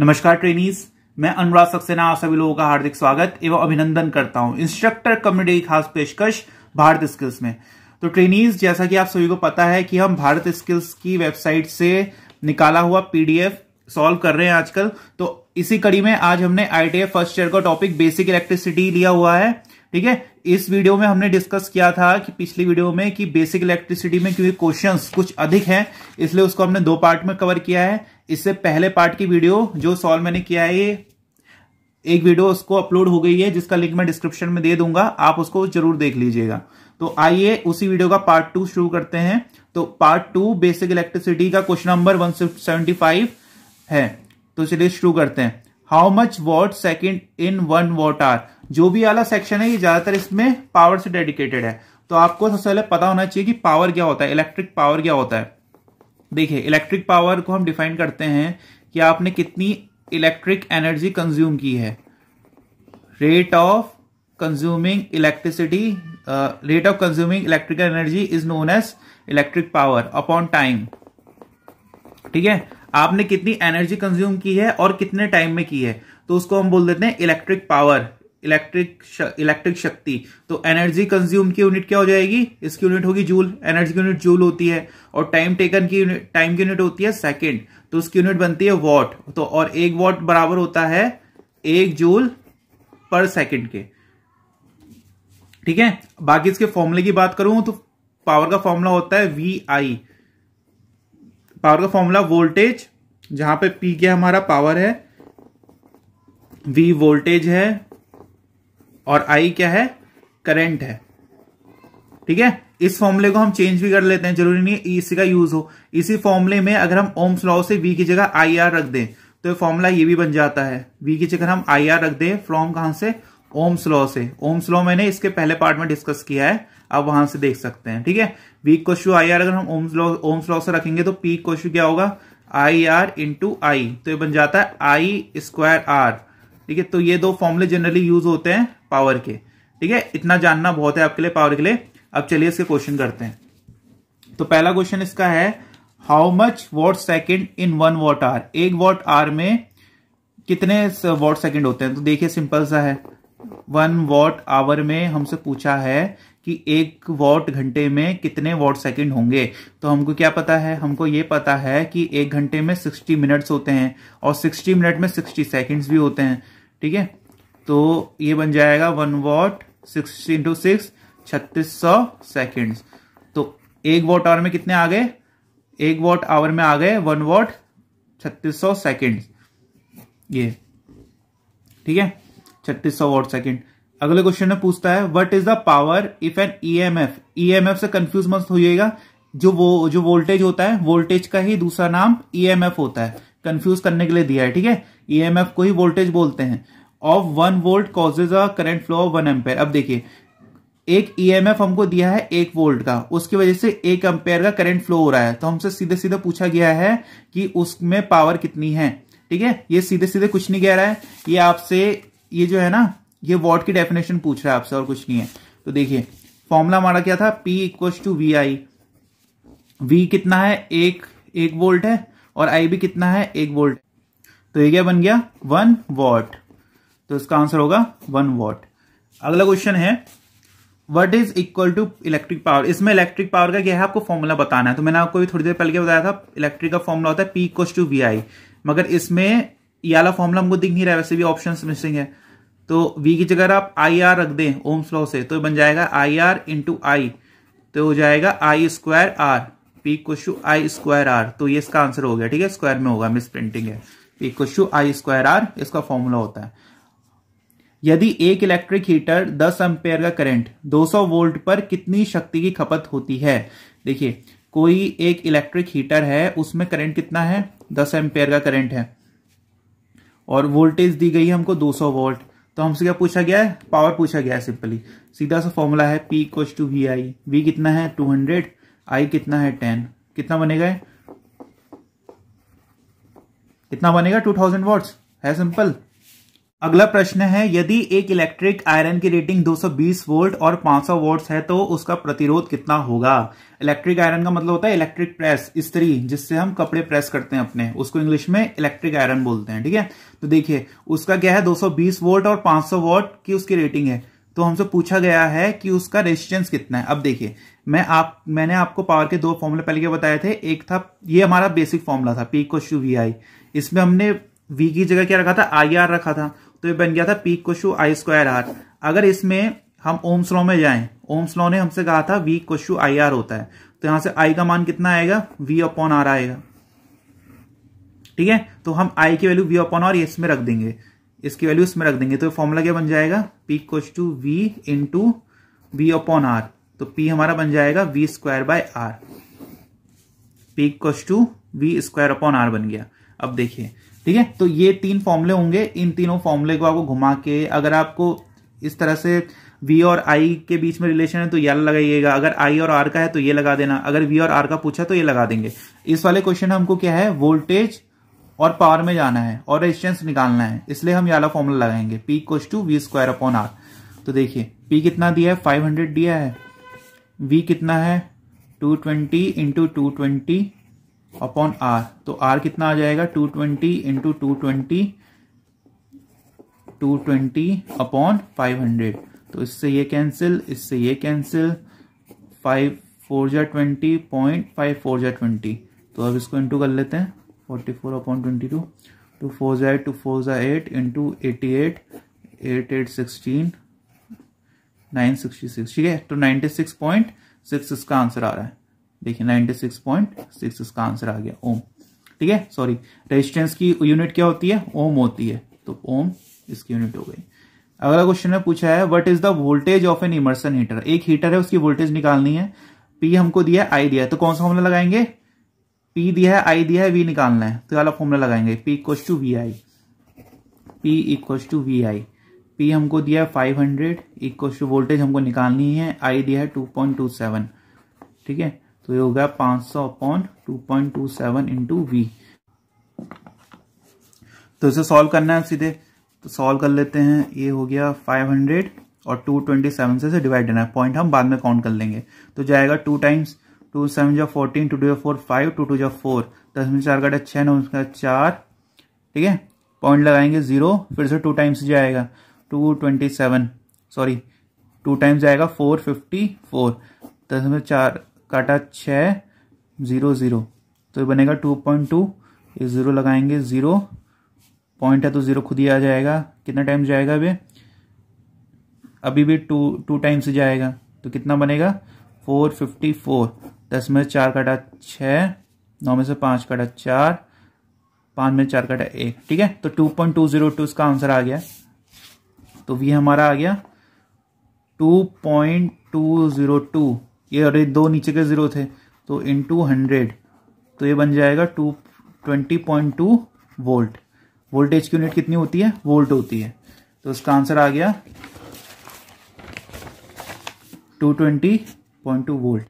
नमस्कार ट्रेनीज मैं अनुराग सक्सेना आप सभी लोगों का हार्दिक स्वागत एवं अभिनंदन करता हूं इंस्ट्रक्टर कम्युनिटी की खास पेशकश भारत स्किल्स में तो ट्रेनीज जैसा कि आप सभी को पता है कि हम भारत स्किल्स की वेबसाइट से निकाला हुआ पीडीएफ सॉल्व कर रहे हैं आजकल तो इसी कड़ी में आज हमने आई फर्स्ट ईयर का टॉपिक बेसिक इलेक्ट्रिसिटी लिया हुआ है ठीक है इस वीडियो में हमने डिस्कस किया था कि पिछली वीडियो में कि बेसिक इलेक्ट्रिसिटी में क्योंकि क्वेश्चंस कुछ अधिक हैं इसलिए उसको हमने दो पार्ट में कवर किया है इससे पहले पार्ट की वीडियो जो सॉल्व मैंने किया है एक वीडियो उसको अपलोड हो गई है जिसका लिंक मैं डिस्क्रिप्शन में दे दूंगा आप उसको जरूर देख लीजिएगा तो आइए उसी वीडियो का पार्ट टू शुरू करते हैं तो पार्ट टू बेसिक इलेक्ट्रिसिटी का क्वेश्चन नंबर वन है तो चलिए शुरू करते हैं how much watt second in one watt hour जो भी वाला सेक्शन है ये ज्यादातर इसमें पावर से डेडिकेटेड है तो आपको सबसे पहले पता होना चाहिए कि पावर क्या होता है इलेक्ट्रिक पावर क्या होता है देखिए इलेक्ट्रिक पावर को हम डिफाइन करते हैं कि आपने कितनी इलेक्ट्रिक एनर्जी कंज्यूम की है rate of consuming electricity rate of consuming electrical energy is known as electric power upon time ठीक है आपने कितनी एनर्जी कंज्यूम की है और कितने टाइम में की है तो उसको हम बोल देते हैं इलेक्ट्रिक पावर इलेक्ट्रिक इलेक्ट्रिक शक्ति तो एनर्जी कंज्यूम की यूनिट क्या हो जाएगी इसकी यूनिट होगी जूल एनर्जी यूनिट जूल होती है और टाइम टेकन की टाइम की यूनिट होती है सेकेंड तो उसकी यूनिट बनती है वॉट तो और एक वॉट बराबर होता है एक जूल पर सेकेंड के ठीक है बाकी इसके फॉर्मूले की बात करूं तो पावर का फॉर्मूला होता है वी आई पावर का फॉर्मूला वोल्टेज जहां पे पी क्या हमारा पावर है वी वोल्टेज है और आई क्या है करंट है ठीक है इस फॉर्मूले को हम चेंज भी कर लेते हैं जरूरी नहीं है e इसी का यूज हो इसी फॉर्मूले में अगर हम ओम्स लॉ से वी की जगह आई आर रख दें तो फॉर्मूला ये भी बन जाता है वी की जगह हम आई आर रख दें फ्रॉम कहां से ओम्स लॉ से ओम्स लॉ मैंने इसके पहले पार्ट में डिस्कस किया है आप वहां से देख सकते हैं ठीक है वी क्वेश्चन आई आर अगर हम ओम्स लॉ ओम्स लॉ से रखेंगे तो पी क्वेश्चन क्या होगा आई आर इंटू आई तो ये बन जाता है आई स्क्वायर आर ठीक है तो ये दो फॉर्मूले जनरली यूज होते हैं पावर के ठीक है इतना जानना बहुत है आपके लिए पावर के लिए अब चलिए इसके क्वेश्चन करते हैं तो पहला क्वेश्चन इसका है how much watt second in one watt hour एक वॉट आर में कितने वॉट सेकेंड होते हैं तो देखिए सिंपल सा है वन वॉट आवर में हमसे पूछा है कि एक वॉट घंटे में कितने वॉट सेकेंड होंगे तो हमको क्या पता है हमको ये पता है कि एक घंटे में सिक्सटी मिनट्स होते हैं और सिक्सटी मिनट में सिक्सटी सेकेंड्स भी होते हैं ठीक है तो ये बन जाएगा one watt six into six छत्तीस सौ सेकेंड्स तो एक वॉट आवर में कितने आ गए एक वॉट आवर में आ गए वन वॉट छत्तीस सौ सेकेंड्स ये ठीक है छत्तीस सौ वॉट सेकेंड अगले क्वेश्चन में पूछता है what is the power if an EMF EMF से कंफ्यूज मत होइएगा जो वो जो वोल्टेज होता है वोल्टेज का ही दूसरा नाम ईएमएफ e होता है कंफ्यूज करने के लिए दिया है ठीक है ईएमएफ e को ही वोल्टेज बोलते हैं of one volt causes a current flow of one ampere अब देखिए एक ईएमएफ e हमको दिया है एक वोल्ट का उसकी वजह से एक एम्पेयर का करंट फ्लो हो रहा है तो हमसे सीधे सीधे पूछा गया है कि उसमें पावर कितनी है ठीक है ये सीधे सीधे कुछ नहीं कह रहा है ये आपसे ये जो है ना ये वॉट की डेफिनेशन पूछ रहा है आपसे और कुछ नहीं है तो देखिए फॉर्मूला हमारा क्या था P equal to V I V कितना है एक एक वोल्ट है और आई भी कितना है एक वोल्ट तो ये क्या बन गया वन वॉट तो इसका आंसर होगा वन वॉट अगला क्वेश्चन है what is equal to electric power इसमें इलेक्ट्रिक पावर का क्या है आपको फॉर्मूला बताना है तो मैंने आपको भी थोड़ी देर पहले बताया था इलेक्ट्रिक का फॉर्मूला होता है P equal to V I मगर इसमें ये वाला फॉर्मूला हमको दिख नहीं रहा है वैसे भी ऑप्शन मिसिंग है तो वी की जगह आप आई आर रख दें ओम स्लो से तो बन जाएगा आई आर इंटू आई तो हो जाएगा I square R P equals to I square R तो ये इसका आंसर हो गया ठीक है स्क्वायर में होगा मिस प्रिंटिंग है P equals to I square R इसका फॉर्मूला होता है यदि एक इलेक्ट्रिक हीटर 10 एम्पेयर का करंट 200 वोल्ट पर कितनी शक्ति की खपत होती है देखिए कोई एक इलेक्ट्रिक हीटर है उसमें करंट कितना है 10 एम्पेयर का करंट है और वोल्टेज दी गई है हमको 200 वोल्ट तो हमसे क्या पूछा गया है पावर पूछा गया है सिंपली सीधा सा फॉर्मूला है P equals to V I V कितना है 200 आई कितना है 10 कितना बनेगा कितना बनेगा 2000 वॉट्स है सिंपल अगला प्रश्न है यदि एक इलेक्ट्रिक आयरन की रेटिंग 220 वोल्ट और 500 वोल्ट्स है तो उसका प्रतिरोध कितना होगा इलेक्ट्रिक आयरन का मतलब होता है इलेक्ट्रिक प्रेस स्त्री जिससे हम कपड़े प्रेस करते हैं अपने उसको इंग्लिश में इलेक्ट्रिक आयरन बोलते हैं ठीक है तो देखिए उसका क्या है 220 वोल्ट और 500 वोल्ट की उसकी रेटिंग है तो हमसे पूछा गया है कि उसका रेजिस्टेंस कितना है अब देखिए मैं आप मैंने आपको पावर के दो फॉर्मूले पहले के बताए थे एक था ये हमारा बेसिक फॉर्मूला था पी को शू वी आई इसमें हमने वी की जगह क्या रखा था आई आर रखा था तो ये बन गया था P equals to I square R अगर इसमें हम ओम्स लॉ में जाएं ओम्स लॉ ने हमसे कहा था वी कोशु आई आर होता है तो यहां से आई का मान कितना आएगा वी अपॉन आर आएगा ठीक है तो हम आई की वैल्यू वी अपॉन आर इसमें रख देंगे इसकी वैल्यू इसमें रख देंगे तो फॉर्मूला क्या बन जाएगा P equals to V to V upon R तो पी हमारा बन जाएगा V square by R P equals to V square upon R बन गया अब देखिए ठीक है तो ये तीन फॉर्मूले होंगे इन तीनों फॉर्मूले को आपको घुमा के अगर आपको इस तरह से वी और आई के बीच में रिलेशन है तो ये लगाइएगा अगर आई और आर का है तो ये लगा देना अगर वी और आर का पूछा तो ये लगा देंगे इस वाले क्वेश्चन हमको क्या है वोल्टेज और पावर में जाना है और रेजिस्टेंस निकालना है इसलिए हम ये फॉर्मूला लगाएंगे P equals to V square upon R तो देखिए पी कितना दिया है फाइव हंड्रेड दिया है वी कितना है two twenty into two twenty upon R तो आर कितना आ जाएगा two twenty into two twenty two twenty upon five hundred तो इससे ये कैंसिल इससे ये कैंसिल फाइव फोर जै ट्वेंटी पॉइंट फाइव फोर जै ट्वेंटी तो अब इसको इंटू कर लेते हैं forty four upon twenty two two four जै टू फोर जै eight into eighty eight eight eight sixteen nine sixty six ठीक है तो नाइन्टी सिक्स पॉइंट सिक्स इसका आंसर आ रहा है देखिए 96.6 इसका आंसर आ गया ओम ठीक है सॉरी रेजिस्टेंस की यूनिट क्या होती है ओम होती है तो ओम इसकी यूनिट हो गई अगला क्वेश्चन में पूछा है what is the voltage of an immersion heater एक हीटर है उसकी वोल्टेज निकालनी है पी हमको दिया है आई दिया है तो कौन सा फॉर्मला लगाएंगे पी दिया है आई दिया है वी निकालना है तो वाला फॉर्मूला लगाएंगे P equal to V I P equal to V I P हमको दिया है five hundred equal to voltage हमको निकालनी है आई दिया है टू पॉइंट टू सेवन ठीक है तो ये हो गया 500 सौ upon two point two seven into V तो इसे सॉल्व करना है सीधे तो सॉल्व कर लेते हैं ये हो गया 500 और 227 से डिवाइड करना है पॉइंट हम बाद में काउंट कर लेंगे तो जाएगा टू टाइम्स टू सेवन जो फोर्टीन टू टू जो फोर फाइव टू टू जो फोर दस में चार काटा छः नौ उसका चार ठीक है पॉइंट लगाएंगे जीरो फिर से टू टाइम्स जाएगा two twenty seven sorry two times जाएगा फोर फिफ्टी फोर दस में चार काटा छ ज़ीरो ज़ीरो तो ये बनेगा टू पॉइंट टू ये ज़ीरो लगाएंगे ज़ीरो पॉइंट है तो ज़ीरो खुद ही आ जाएगा कितना टाइम जाएगा अभी अभी भी टू टू टाइम से जाएगा तो कितना बनेगा फोर फिफ्टी फोर दस में चार काटा छ नौ में से पांच काटा चार पांच में चार काटा एक ठीक है तो two point two zero two इसका आंसर आ गया तो वी हमारा आ गया two point two zero two ये और दो नीचे के ज़ीरो थे तो इन टू हंड्रेड तो ये बन जाएगा two twenty point two volt voltage की यूनिट कितनी होती है वोल्ट होती है तो उसका आंसर आ गया two twenty point two volt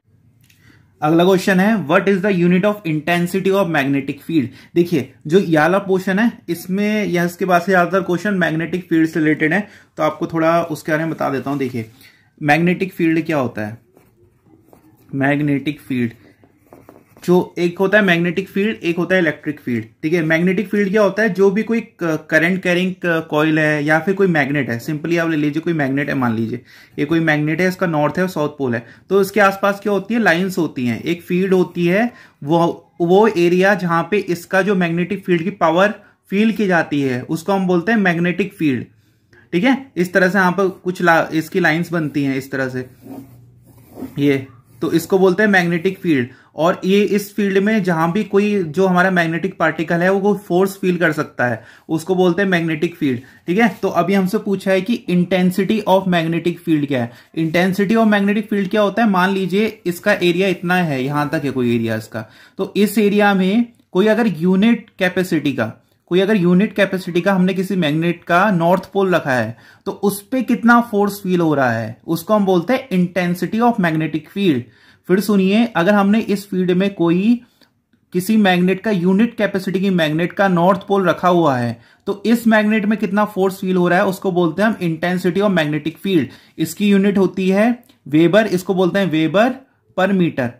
अगला क्वेश्चन है what is the unit of intensity of magnetic field देखिए जो याला पोर्शन है इसमें यह इसके बाद से ज्यादातर क्वेश्चन मैग्नेटिक फील्ड से रिलेटेड है तो आपको थोड़ा उसके बारे में बता देता हूं देखिए मैग्नेटिक फील्ड क्या होता है मैग्नेटिक फील्ड जो एक होता है मैग्नेटिक फील्ड एक होता है इलेक्ट्रिक फील्ड ठीक है मैग्नेटिक फील्ड क्या होता है जो भी कोई करंट कैरिंग कॉयल है या फिर कोई मैग्नेट है सिंपली आप ले लीजिए कोई मैग्नेट है मान लीजिए ये कोई मैग्नेट है इसका नॉर्थ है और साउथ पोल है तो इसके आसपास क्या होती है लाइन्स होती हैं एक फील्ड होती है वो वो एरिया जहां पे इसका जो मैग्नेटिक फील्ड की पावर फील की जाती है उसको हम बोलते हैं मैग्नेटिक फील्ड ठीक है इस तरह से यहां पर कुछ ला, इसकी लाइन्स बनती हैं इस तरह से ये तो इसको बोलते हैं मैग्नेटिक फील्ड और ये इस फील्ड में जहां भी कोई जो हमारा मैग्नेटिक पार्टिकल है वो फोर्स फील कर सकता है उसको बोलते हैं मैग्नेटिक फील्ड ठीक है तो अभी हमसे पूछा है कि इंटेंसिटी ऑफ मैग्नेटिक फील्ड क्या है इंटेंसिटी ऑफ मैग्नेटिक फील्ड क्या होता है मान लीजिए इसका एरिया इतना है यहां तक है कोई एरिया इसका तो इस एरिया में कोई अगर यूनिट कैपेसिटी का कोई अगर यूनिट कैपेसिटी का हमने किसी मैग्नेट का नॉर्थ पोल रखा है तो उस पर कितना फोर्स फील हो रहा है उसको हम बोलते हैं इंटेंसिटी ऑफ मैग्नेटिक फील्ड फिर सुनिए अगर हमने इस फील्ड में कोई किसी मैग्नेट का यूनिट कैपेसिटी की मैग्नेट का नॉर्थ पोल रखा हुआ है तो इस मैग्नेट में कितना फोर्स फील हो रहा है उसको बोलते हैं हम इंटेंसिटी ऑफ मैग्नेटिक फील्ड इसकी यूनिट होती है वेबर इसको बोलते हैं वेबर पर मीटर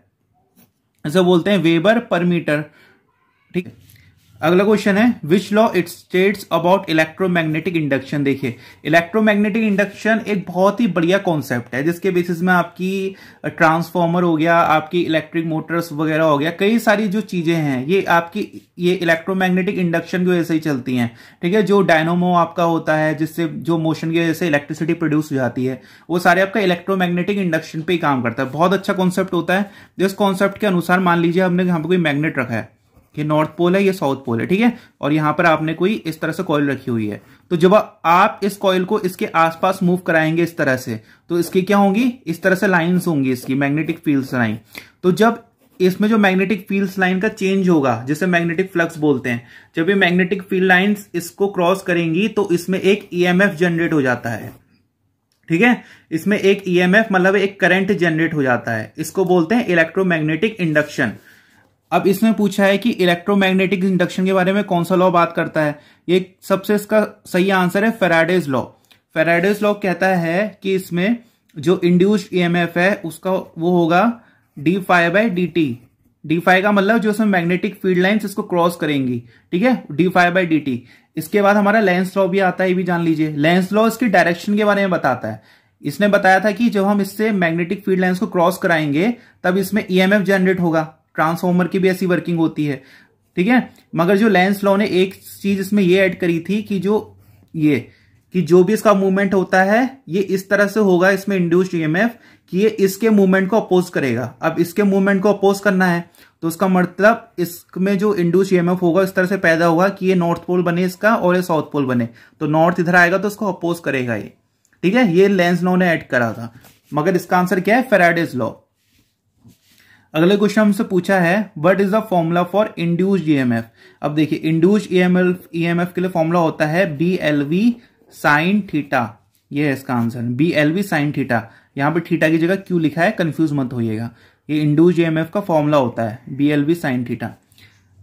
ऐसे बोलते हैं वेबर पर मीटर ठीक है अगला क्वेश्चन है which law it states about electromagnetic induction देखिए इलेक्ट्रोमैग्नेटिक इंडक्शन एक बहुत ही बढ़िया कॉन्सेप्ट है जिसके बेसिस में आपकी ट्रांसफॉर्मर हो गया आपकी इलेक्ट्रिक मोटर्स वगैरह हो गया कई सारी जो चीजें हैं ये आपकी ये इलेक्ट्रोमैग्नेटिक इंडक्शन की वजह से ही चलती हैं ठीक है जो डायनोमो आपका होता है जिससे जो मोशन की वजह से इलेक्ट्रिसिटी प्रोड्यूस हो जाती है वो सारे आपका इलेक्ट्रोमैग्नेटिक इंडक्शन पर ही काम करता है बहुत अच्छा कॉन्सेप्ट होता है जिस कॉन्सेप्ट के अनुसार मान लीजिए हमने यहाँ पर कोई मैग्नेट रखा है ये नॉर्थ पोल है ये साउथ पोल है ठीक है और यहां पर आपने कोई इस तरह से कॉयल रखी हुई है तो जब आप इस कॉयल को इसके आसपास मूव कराएंगे इस तरह से तो इसकी क्या होंगी इस तरह से लाइंस होंगी इसकी मैग्नेटिक फील्ड्स लाइन तो जब इसमें जो मैग्नेटिक फील्ड्स लाइन का चेंज होगा जिसे मैग्नेटिक फ्लक्स बोलते हैं जब ये मैग्नेटिक फील्ड लाइन इसको क्रॉस करेंगी तो इसमें एक ई जनरेट हो जाता है ठीक है इसमें एक ईएमएफ मतलब एक करंट जनरेट हो जाता है इसको बोलते हैं इलेक्ट्रोमैग्नेटिक इंडक्शन अब इसमें पूछा है कि इलेक्ट्रोमैग्नेटिक इंडक्शन के बारे में कौन सा लॉ बात करता है ये सबसे इसका सही आंसर है फेराडेज लॉ फेराडेज लॉ कहता है कि इसमें जो इंड्यूस्ड ईएमएफ है उसका वो होगा D phi by D T D phi का मतलब जो इसमें मैग्नेटिक फील्ड लाइन्स इसको क्रॉस करेंगी ठीक है D phi by D T इसके बाद हमारा लेंस लॉ भी आता है ये भी जान लीजिए लेंस लॉ इसकी डायरेक्शन के बारे में बताता है इसने बताया था कि जब हम इससे मैग्नेटिक फील्ड लाइन्स को क्रॉस कराएंगे तब इसमें ई जनरेट होगा ट्रांसफॉर्मर की भी ऐसी वर्किंग होती है ठीक है मगर जो लेंस लॉ ने एक चीज इसमें ये ऐड करी थी कि जो ये कि जो भी इसका मूवमेंट होता है ये इस तरह से होगा इसमें इंड्यूस्ड ईएमएफ कि ये इसके मूवमेंट को अपोज करेगा अब इसके मूवमेंट को अपोज करना है तो उसका मतलब इसमें जो इंड्यूस ईएमएफ होगा इस तरह से पैदा होगा कि ये नॉर्थ पोल बने इसका और ये साउथ पोल बने तो नॉर्थ इधर आएगा तो उसको अपोज करेगा ये ठीक है ये लेंस लॉ ने एड करा था मगर इसका आंसर क्या है फेराडेज लॉ अगले क्वेश्चन हमसे पूछा है what is the formula for induced EMF अब देखिए इंड्यूस्ड ईएमएफ ईएमएफ के लिए फॉर्मूला होता है B L V sine theta ये है इसका आंसर B L V sine theta यहाँ पर थीटा की जगह क्यू लिखा है कंफ्यूज मत होइएगा ये इंड्यूज ईएमएफ e का फॉर्मूला होता है B L V sine theta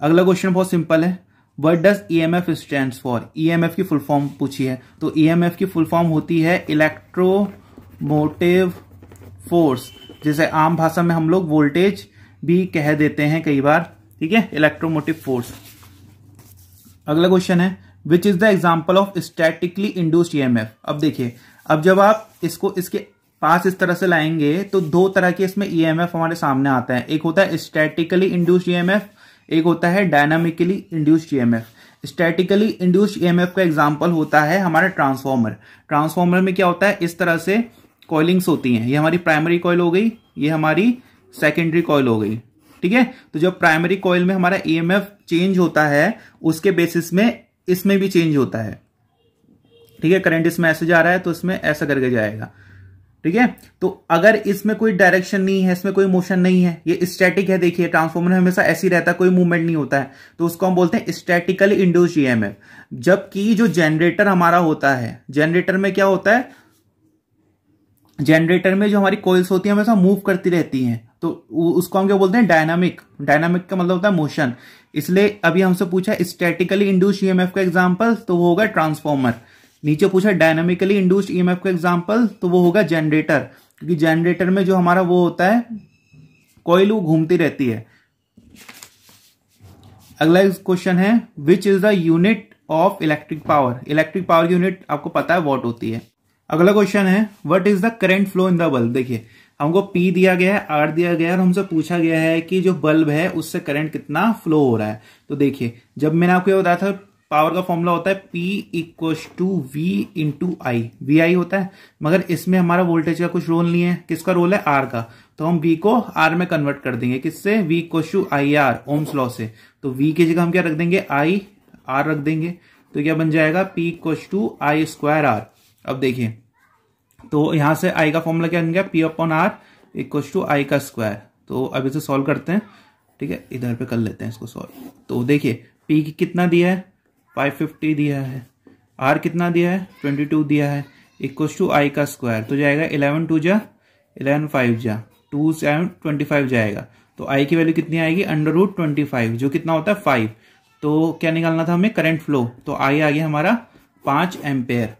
अगला क्वेश्चन बहुत सिंपल है what does E M F stand for E M F की फुल फॉर्म पूछी है तो ई एम एफ की फुल फॉर्म होती है इलेक्ट्रोमोटिव फोर्स जैसे आम भाषा में हम लोग वोल्टेज भी कह देते हैं कई बार ठीक है इलेक्ट्रोमोटिव फोर्स अगला क्वेश्चन है which is the example of statically induced EMF अब देखिए अब जब आप इसको इसके पास इस तरह से लाएंगे तो दो तरह के इसमें ईएमएफ हमारे सामने आता है एक होता है स्टैटिकली इंड्यूस्ड ईएमएफ एक होता है dynamically induced EMF statically induced EMF का एग्जाम्पल होता है हमारा ट्रांसफॉर्मर ट्रांसफॉर्मर में क्या होता है इस तरह से कॉलिंग्स होती हैं ये हमारी प्राइमरी कॉयल हो गई ये हमारी सेकेंडरी कॉयल हो गई ठीक है तो जब प्राइमरी कॉयल में हमारा ईएमएफ e चेंज होता है उसके बेसिस में इसमें भी चेंज होता है ठीक है करंट इसमें ऐसे जा रहा है तो इसमें ऐसा करके जाएगा ठीक है तो अगर इसमें कोई डायरेक्शन नहीं है इसमें कोई मोशन नहीं है ये स्टैटिक है देखिए ट्रांसफॉर्मर हमेशा ऐसी रहता है कोई मूवमेंट नहीं होता है तो उसको हम बोलते हैं स्टैटिकली इंड्यूस ईएमएफ जबकि जो जनरेटर हमारा होता है जनरेटर में क्या होता है जनरेटर में जो हमारी कोयल्स होती है हमेशा मूव करती रहती हैं तो उसको हम क्या बोलते हैं डायनामिक डायनामिक का मतलब होता है मोशन इसलिए अभी हमसे पूछा स्टैटिकली इंड्यूस ईएमएफ का एग्जाम्पल तो वो होगा ट्रांसफॉर्मर नीचे पूछा डायनामिकली इंड्यूस्ड ईएमएफ का एग्जाम्पल तो वो होगा जनरेटर क्योंकि जनरेटर में जो हमारा वो होता है कोयल वो घूमती रहती है अगला क्वेश्चन है which is the unit of electric power electric power की यूनिट आपको पता है वॉट होती है अगला क्वेश्चन है what is the current flow in the bulb देखिए हमको पी दिया गया है आर दिया गया है और हमसे पूछा गया है कि जो बल्ब है उससे करंट कितना फ्लो हो रहा है तो देखिए जब मैंने आपको ये बताया था पावर का फॉर्मूला होता है P equal to V into I V I होता है मगर इसमें हमारा वोल्टेज का कुछ रोल नहीं है किसका रोल है आर का तो हम वी को आर में कन्वर्ट कर देंगे किससे V equal to I R ohm's law से तो वी की जगह हम क्या रख देंगे आई आर रख देंगे तो क्या बन जाएगा P equal to I square R अब देखिए तो यहां से आई का फॉर्मूला क्या बन गया P upon R equal to I का स्क्वायर तो अब इसे सॉल्व करते हैं ठीक है इधर पे कर लेते हैं इसको सॉल्व तो देखिए पी कितना दिया है फाइव फिफ्टी दिया है आर कितना दिया है ट्वेंटी टू दिया है इक्व टू आई का स्क्वायर तो जाएगा इलेवन टू जा इलेवन फाइव जा टू सेवन ट्वेंटी फाइव जाएगा तो आई की वैल्यू कितनी आएगी अंडर रूट ट्वेंटी फाइव जो कितना होता है फाइव तो क्या निकालना था हमें करेंट फ्लो तो आई आ गया हमारा पाँच एम्पेयर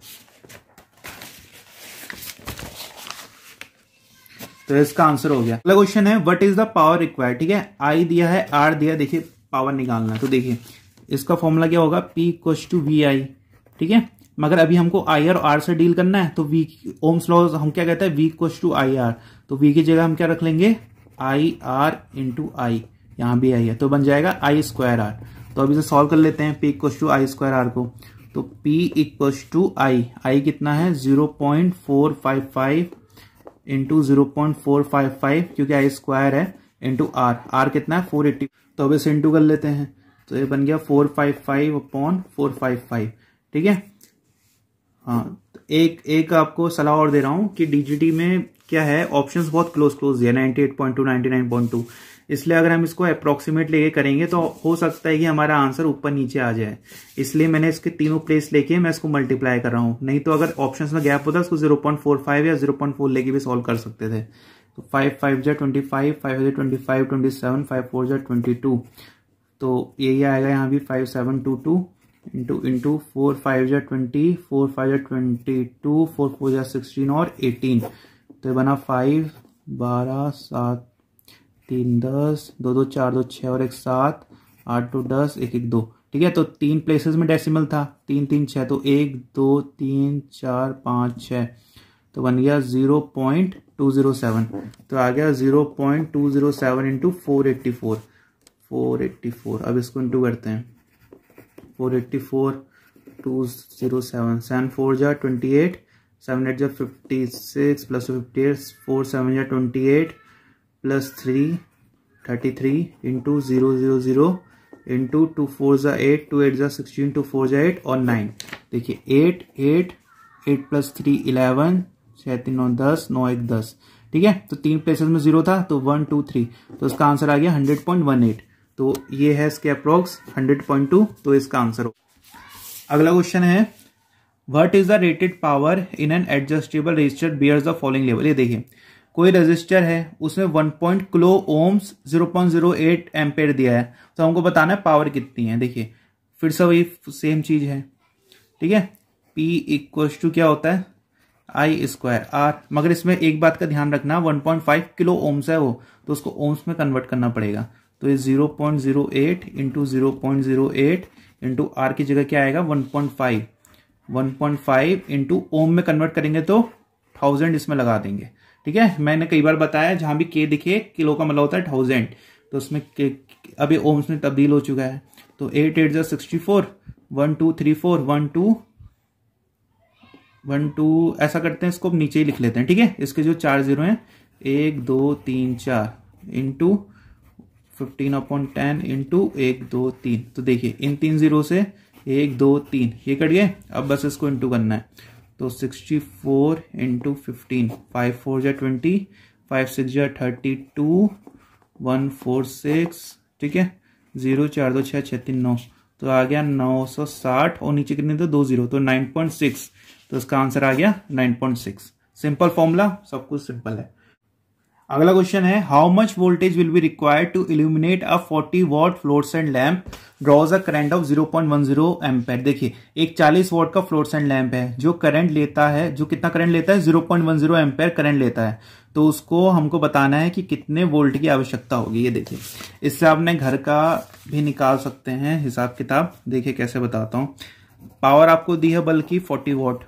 तो इसका आंसर हो गया अगला क्वेश्चन है what is the power required ठीक है आई दिया है आर दिया देखिए पावर निकालना है तो देखिए इसका फॉर्मूला क्या होगा P equals to V I ठीक है मगर अभी हमको आई आर आर से डील करना है तो वी ओम्स लॉ हम क्या कहते हैं V equals to I R तो वी की जगह हम क्या रख लेंगे आई आर इंटू आई यहाँ भी आई है तो बन जाएगा आई स्क्वायर आर तो अभी इसे सॉल्व कर लेते हैं P equals to I square R को तो P equals to I I कितना है zero point four five five into zero point four five five क्योंकि आई स्क्वायर है इंटू आर आर कितना है फोर एट्टी तो अब इसे इंटू कर लेते हैं तो ये बन गया four five five upon four five five ठीक है हाँ तो एक एक आपको सलाह और दे रहा हूँ कि डीजीटी में क्या है ऑप्शंस बहुत क्लोज क्लोज है ninety eight point two ninety nine point two इसलिए अगर हम इसको अप्रोक्सीमेट लेके करेंगे तो हो सकता है कि हमारा आंसर ऊपर नीचे आ जाए इसलिए मैंने इसके तीनों प्लेस लेके मैं इसको मल्टीप्लाई कर रहा हूँ नहीं तो अगर ऑप्शन में गैप होता उसको जीरो पॉइंट फोर फाइव या जीरो पॉइंट फोर लेके भी सॉल्व कर सकते थे तो फाइव फाइव जै ट्वेंटी फाइव फाइव जै twenty five twenty seven five four जै ट्वेंटी टू तो यही आएगा यहाँ भी five seven two two into into four five जै ट्वेंटी फोर फाइव जै ट्वेंटी टू फोर फोर जै सिक्सटीन और एटीन तो ये बना फाइव बारह सात तीन दस दो दो चार दो छः और एक सात आठ टू दस एक एक दो ठीक है तो तीन प्लेसेस में डेसिमल था तीन तीन छः तो एक दो तीन चार पाँच छः तो बन गया zero point two zero seven तो आ गया zero point two zero seven into four eighty four four eighty four अब इसको इंटू करते हैं four eighty four two zero seven seven four जा ट्वेंटी एट सेवन एट जा fifty six plus fifty eight four seven जा twenty eight plus three thirty three into zero zero zero into two four ज़ा eight two eight ज़ा sixteen to four ज़ा eight और nine देखिए eight eight eight plus three eleven छः तीन नौ दस नौ एक दस ठीक है तो तीन प्लेसेस में जीरो था तो वन टू थ्री तो इसका आंसर आ गया हंड्रेड पॉइंट वन एट तो ये है इसके अप्रोक्स हंड्रेड पॉइंट टू तो इसका आंसर हो अगला क्वेश्चन है what is the rated power in an adjustable resistor bears the following level ये देखिए कोई रजिस्टर है उसमें one point kilo ohms zero point zero eight ampere दिया है तो हमको बताना है पावर कितनी है देखिए फिर से वही सेम चीज है ठीक है पी इक्व टू क्या होता है आई स्क्वायर आर मगर इसमें एक बात का ध्यान रखना 1.5 किलो ओम्स है वो तो उसको ओम्स में कन्वर्ट करना पड़ेगा तो ये 0.08 point zero eight into zero point zero eight into R की जगह क्या आएगा 1.5 1.5 इंटू ओम में कन्वर्ट करेंगे तो थाउजेंड इसमें लगा देंगे ठीक है मैंने कई बार बताया जहां भी के दिखे किलो का मतलब होता है थाउजेंड तो उसमें के, अभी ओम्स में तब्दील हो चुका है तो एट एट जो sixty four one two three four one two one two ऐसा करते हैं इसको नीचे ही लिख लेते हैं ठीक है इसके जो चार जीरो हैं एक दो तीन चार into fifteen upon ten into एक दो तीन तो देखिए इन तीन जीरो से एक दो तीन ये कट गए अब बस इसको इंटू करना है तो sixty four into fifteen five four जै ट्वेंटी फाइव सिक्स जै thirty two one four six ठीक है जीरो चार दो छः छः तीन नौ तो आ गया नौ सौ साठ और नीचे कितने थे दो जीरो तो नाइन पॉइंट सिक्स तो इसका आंसर आ गया nine point six simple formula सब कुछ सिंपल है अगला क्वेश्चन है how much voltage will be required to illuminate a 40 watt fluorescent lamp draws a current of 0.10 point देखिए एक 40 वॉट का फ्लोरसेंट लैंप है जो करंट लेता है जो कितना करंट लेता है 0.10 एम्पेयर करंट लेता है तो उसको हमको बताना है कि कितने वोल्ट की आवश्यकता होगी ये देखिए इससे आपने घर का भी निकाल सकते हैं हिसाब किताब देखिए कैसे बताता हूँ पावर आपको दी है बल्कि फोर्टी वॉट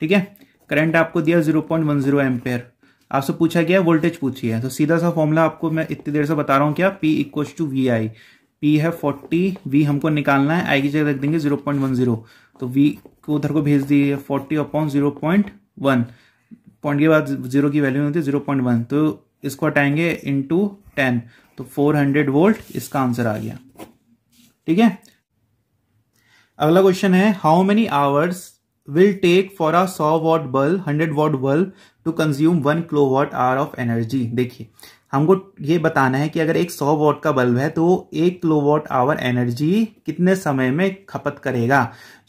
ठीक है करंट आपको दिया zero point one zero ampere आपसे पूछा गया वोल्टेज पूछी है तो सीधा सा फॉर्मूला आपको मैं इतनी देर से बता रहा हूँ क्या P equal to V I P है फोर्टी वी हमको निकालना है आई की जगह रख देंगे जीरो पॉइंट वन जीरो तो वी को उधर को भेज है forty upon zero point one point के बाद जीरो की वैल्यू होती है जीरो पॉइंट वन तो इसको हटाएंगे इन टू टेन तो फोर हंड्रेड वोल्ट इसका आंसर आ गया ठीक है अगला क्वेश्चन है how many hours will take for a 100 watt bulb 100 watt bulb to consume one kilo watt hour of energy देखिए हमको ये बताना है कि अगर एक 100 वॉट का बल्ब है तो एक किलो वॉट आवर एनर्जी कितने समय में खपत करेगा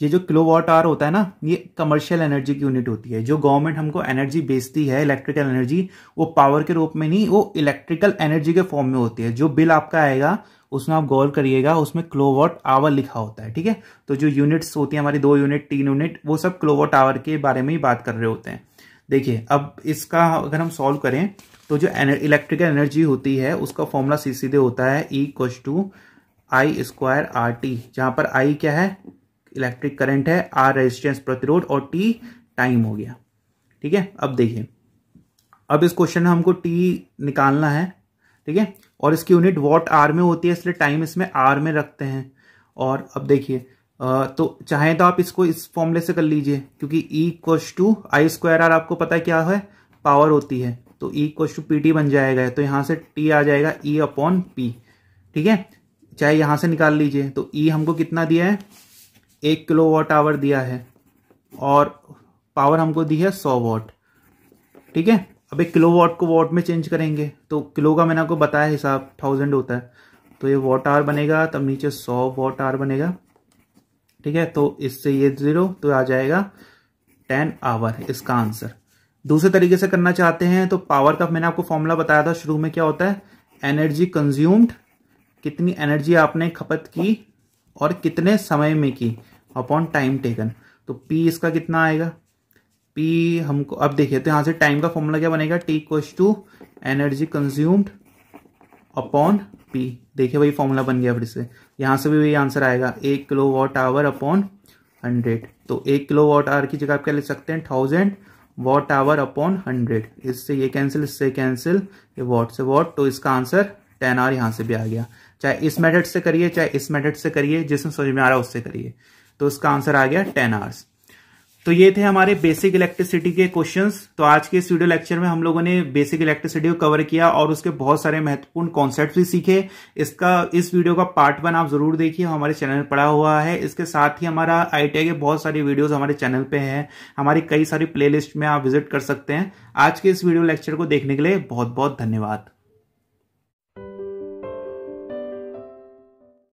ये जो किलो वॉट आवर होता है ना ये कमर्शियल एनर्जी की यूनिट होती है जो गवर्नमेंट हमको एनर्जी बेचती है इलेक्ट्रिकल एनर्जी वो पावर के रूप में नहीं वो इलेक्ट्रिकल एनर्जी के फॉर्म में होती है जो बिल आपका आएगा उसमें आप गौर करिएगा उसमें क्लोवॉट आवर लिखा होता है ठीक है तो जो यूनिट्स होती हैं हमारी दो यूनिट तीन यूनिट वो सब क्लोवॉट आवर के बारे में ही बात कर रहे होते हैं देखिए अब इसका अगर हम सॉल्व करें तो जो इलेक्ट्रिकल एनर्जी होती है उसका फॉर्मूला सी सीधे होता है E equals to I square R T जहां पर आई क्या है इलेक्ट्रिक करंट है आर रेजिस्टेंस प्रतिरोध और टी टाइम हो गया ठीक है अब देखिए अब इस क्वेश्चन में हमको टी निकालना है ठीक है और इसकी यूनिट वॉट आर में होती है इसलिए टाइम इसमें आर में रखते हैं और अब देखिए तो चाहें तो आप इसको इस फॉर्मूले से कर लीजिए क्योंकि equals to I square R आपको पता है क्या है पावर होती है तो equals to P T बन जाएगा तो यहाँ से टी आ जाएगा ई अपॉन पी ठीक है चाहे यहाँ से निकाल लीजिए तो ई e हमको कितना दिया है एक किलो वॉट आवर दिया है और पावर हमको दी है सौ वॉट ठीक है अब एक किलो वाट को वाट में चेंज करेंगे तो किलो का मैंने आपको बताया हिसाब थाउजेंड होता है तो ये वाट आर बनेगा तब नीचे सौ वाट आर बनेगा ठीक है तो इससे ये जीरो तो आ जाएगा टेन आवर इसका आंसर दूसरे तरीके से करना चाहते हैं तो पावर का मैंने आपको फॉर्मूला बताया था शुरू में क्या होता है एनर्जी कंज्यूम्ड कितनी एनर्जी आपने खपत की और कितने समय में की अपॉन टाइम टेकन तो पी इसका कितना आएगा पी हमको अब देखिए तो यहां से टाइम का फॉर्मूला क्या बनेगा T equals to energy consumed upon P देखिए वही फॉर्मूला बन गया फिर से यहां से भी वही आंसर आएगा एक kilo watt hour upon hundred तो एक किलो वॉट आवर की जगह आप क्या ले सकते हैं thousand watt hour upon hundred इससे ये कैंसिल इससे कैंसिल ये वॉट से वॉट तो इसका आंसर टेन आवर यहां से भी आ गया चाहे इस मेथड से करिए चाहे इस मेथड से करिए जिसमें समझ में आ रहा है उससे करिए तो इसका आंसर आ गया टेन आवर्स तो ये थे हमारे बेसिक इलेक्ट्रिसिटी के क्वेश्चंस तो आज के इस वीडियो लेक्चर में हम लोगों ने बेसिक इलेक्ट्रिसिटी को कवर किया और उसके बहुत सारे महत्वपूर्ण कॉन्सेप्ट भी सीखे इसका इस वीडियो का पार्ट वन आप जरूर देखिए हमारे चैनल पर पड़ा हुआ है इसके साथ ही हमारा आई के बहुत सारी वीडियोज हमारे चैनल पर है हमारी कई सारी प्ले में आप विजिट कर सकते हैं आज के इस वीडियो लेक्चर को देखने के लिए बहुत बहुत धन्यवाद